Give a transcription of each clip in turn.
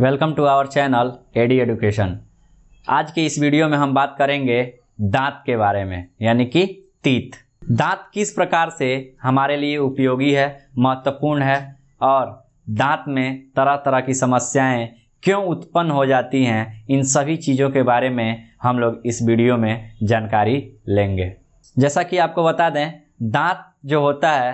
welcome to our channel AD education आज के इस वीडियो में हम बात करेंगे दांत के बारे में यानी कि तीत दांत किस प्रकार से हमारे लिए उपयोगी है महत्वपूर्ण है और दांत में तरह तरह की समस्याएं क्यों उत्पन्न हो जाती हैं इन सभी चीज़ों के बारे में हम लोग इस वीडियो में जानकारी लेंगे जैसा कि आपको बता दें दांत जो होता है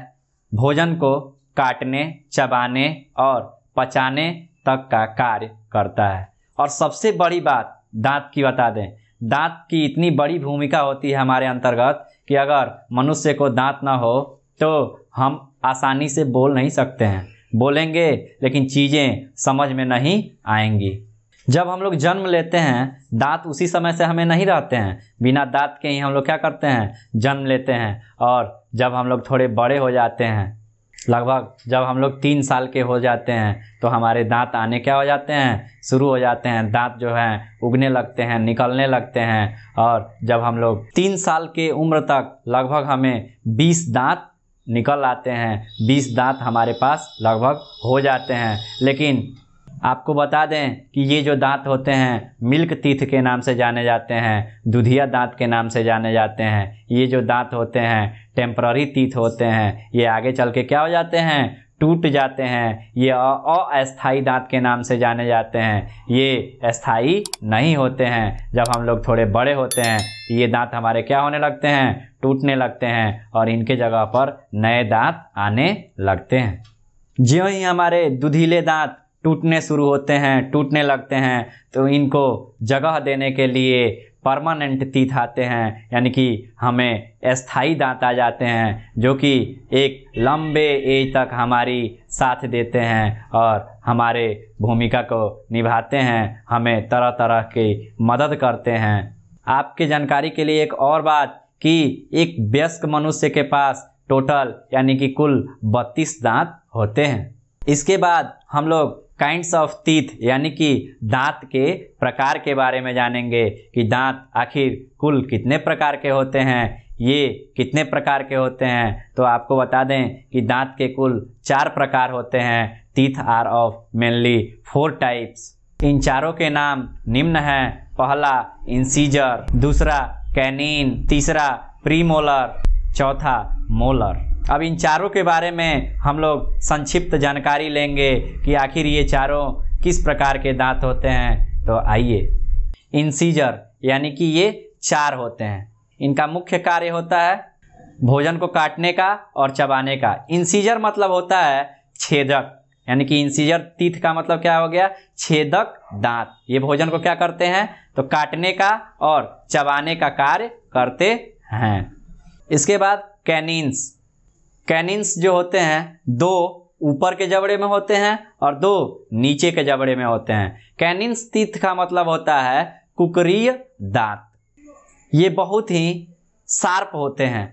भोजन को काटने चबाने और पचाने तक का कार्य करता है और सबसे बड़ी बात दांत की बता दें दांत की इतनी बड़ी भूमिका होती है हमारे अंतर्गत कि अगर मनुष्य को दांत ना हो तो हम आसानी से बोल नहीं सकते हैं बोलेंगे लेकिन चीज़ें समझ में नहीं आएंगी जब हम लोग जन्म लेते हैं दांत उसी समय से हमें नहीं रहते हैं बिना दांत के ही हम लोग क्या करते हैं जन्म लेते हैं और जब हम लोग थोड़े बड़े हो जाते हैं लगभग जब हम लोग तीन साल के हो जाते हैं तो हमारे दांत आने क्या हो जाते हैं शुरू हो जाते हैं दांत जो हैं उगने लगते हैं निकलने लगते हैं और जब हम लोग तीन साल के उम्र तक लगभग हमें बीस दांत निकल आते हैं बीस दांत हमारे पास लगभग हो जाते हैं लेकिन आपको बता दें कि ये जो दांत होते हैं मिल्क तीथ के नाम से जाने जाते हैं दुधिया दांत के नाम से जाने जाते हैं ये जो दांत होते हैं टेम्प्ररी तीथ होते हैं ये आगे चल के क्या हो जाते हैं टूट जाते हैं ये अस्थाई दांत के नाम से जाने जाते हैं ये अस्थाई नहीं होते हैं जब हम लोग थोड़े बड़े होते हैं ये दांत हमारे क्या होने लगते हैं टूटने लगते हैं और इनके जगह पर नए दांत आने लगते हैं ज्यों ही हमारे दुधीले दांत टूटने शुरू होते हैं टूटने लगते हैं तो इनको जगह देने के लिए परमानेंट तीथ आते हैं यानी कि हमें स्थायी दांत आ जाते हैं जो कि एक लंबे एज तक हमारी साथ देते हैं और हमारे भूमिका को निभाते हैं हमें तरह तरह की मदद करते हैं आपके जानकारी के लिए एक और बात कि एक व्यस्क मनुष्य के पास टोटल यानी कि कुल बत्तीस दांत होते हैं इसके बाद हम लोग काइंड्स ऑफ तीथ यानी कि दांत के प्रकार के बारे में जानेंगे कि दांत आखिर कुल कितने प्रकार के होते हैं ये कितने प्रकार के होते हैं तो आपको बता दें कि दांत के कुल चार प्रकार होते हैं teeth are of mainly four types इन चारों के नाम निम्न हैं पहला इंसीजर दूसरा कैनिन तीसरा प्रीमोलर चौथा मोलर अब इन चारों के बारे में हम लोग संक्षिप्त जानकारी लेंगे कि आखिर ये चारों किस प्रकार के दांत होते हैं तो आइए इंसीजर यानी कि ये चार होते हैं इनका मुख्य कार्य होता है भोजन को काटने का और चबाने का इंसीजर मतलब होता है छेदक यानी कि इंसीजर तीथ का मतलब क्या हो गया छेदक दांत ये भोजन को क्या करते हैं तो काटने का और चबाने का कार्य करते हैं इसके बाद कैनिन्स कैनिन्स जो होते हैं दो ऊपर के जबड़े में होते हैं और दो नीचे के जबड़े में होते हैं कैनिन्स तीर्थ का मतलब होता है कुकरीय दांत ये बहुत ही शार्प होते हैं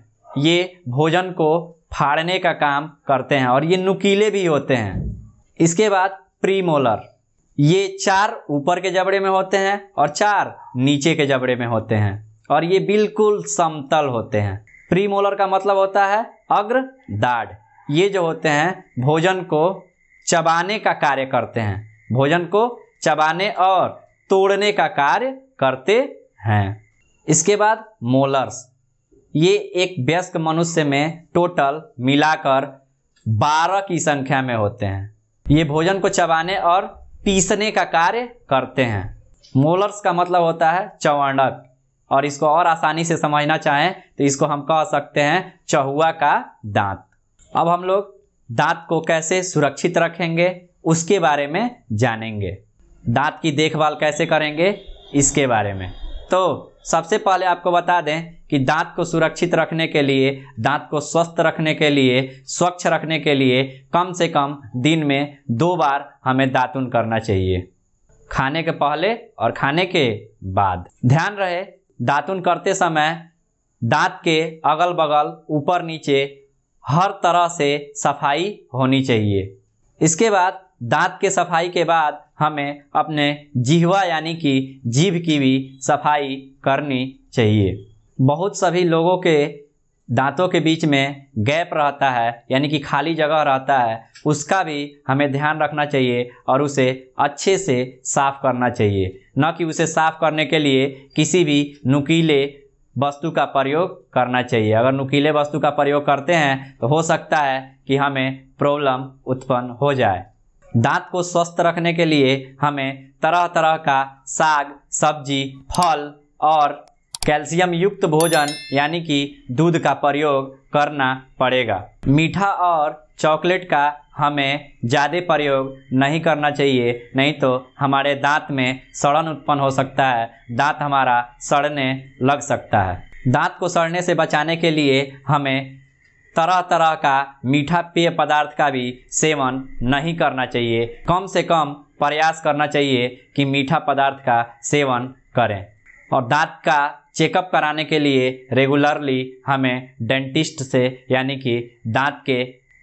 ये भोजन को फाड़ने का काम करते हैं और ये नुकीले भी होते हैं इसके बाद प्रीमोलर ये चार ऊपर के जबड़े में होते हैं और चार नीचे के जबड़े में होते हैं और ये बिल्कुल समतल होते हैं प्री मोलर का मतलब होता है अग्र दाढ़ ये जो होते हैं भोजन को चबाने का कार्य करते हैं भोजन को चबाने और तोड़ने का कार्य करते हैं इसके बाद मोलर्स ये एक व्यस्क मनुष्य में टोटल मिलाकर बारह की संख्या में होते हैं ये भोजन को चबाने और पीसने का कार्य करते हैं मोलर्स का मतलब होता है चवड़क और इसको और आसानी से समझना चाहें तो इसको हम कह सकते हैं चहुआ का दांत अब हम लोग दांत को कैसे सुरक्षित रखेंगे उसके बारे में जानेंगे दांत की देखभाल कैसे करेंगे इसके बारे में तो सबसे पहले आपको बता दें कि दांत को सुरक्षित रखने के लिए दांत को स्वस्थ रखने के लिए स्वच्छ रखने के लिए कम से कम दिन में दो बार हमें दातुन करना चाहिए खाने के पहले और खाने के बाद ध्यान रहे दातुन करते समय दांत के अगल बगल ऊपर नीचे हर तरह से सफाई होनी चाहिए इसके बाद दांत के सफाई के बाद हमें अपने जिहवा यानी कि जीभ की भी सफाई करनी चाहिए बहुत सभी लोगों के दांतों के बीच में गैप रहता है यानी कि खाली जगह रहता है उसका भी हमें ध्यान रखना चाहिए और उसे अच्छे से साफ करना चाहिए न कि उसे साफ करने के लिए किसी भी नुकीले वस्तु का प्रयोग करना चाहिए अगर नुकीले वस्तु का प्रयोग करते हैं तो हो सकता है कि हमें प्रॉब्लम उत्पन्न हो जाए दांत को स्वस्थ रखने के लिए हमें तरह तरह का साग सब्जी फल और कैल्शियम युक्त भोजन यानी कि दूध का प्रयोग करना पड़ेगा मीठा और चॉकलेट का हमें ज़्यादा प्रयोग नहीं करना चाहिए नहीं तो हमारे दांत में सड़न उत्पन्न हो सकता है दांत हमारा सड़ने लग सकता है दांत को सड़ने से बचाने के लिए हमें तरह तरह का मीठा पेय पदार्थ का भी सेवन नहीं करना चाहिए कम से कम प्रयास करना चाहिए कि मीठा पदार्थ का सेवन करें और दांत का चेकअप कराने के लिए रेगुलरली हमें डेंटिस्ट से यानी कि दांत के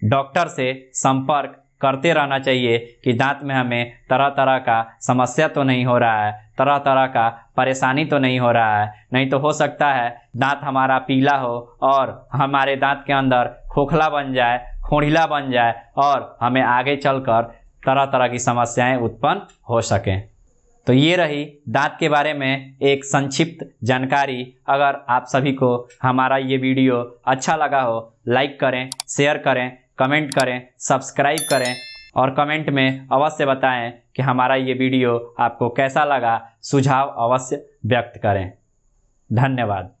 डॉक्टर से संपर्क करते रहना चाहिए कि दांत में हमें तरह तरह का समस्या तो नहीं हो रहा है तरह तरह का परेशानी तो नहीं हो रहा है नहीं तो हो सकता है दांत हमारा पीला हो और हमारे दांत के अंदर खोखला बन जाए खोड़िला बन जाए और हमें आगे चलकर तरह तरह की समस्याएं उत्पन्न हो सकें तो ये रही दांत के बारे में एक संक्षिप्त जानकारी अगर आप सभी को हमारा ये वीडियो अच्छा लगा हो लाइक करें शेयर करें कमेंट करें सब्सक्राइब करें और कमेंट में अवश्य बताएं कि हमारा ये वीडियो आपको कैसा लगा सुझाव अवश्य व्यक्त करें धन्यवाद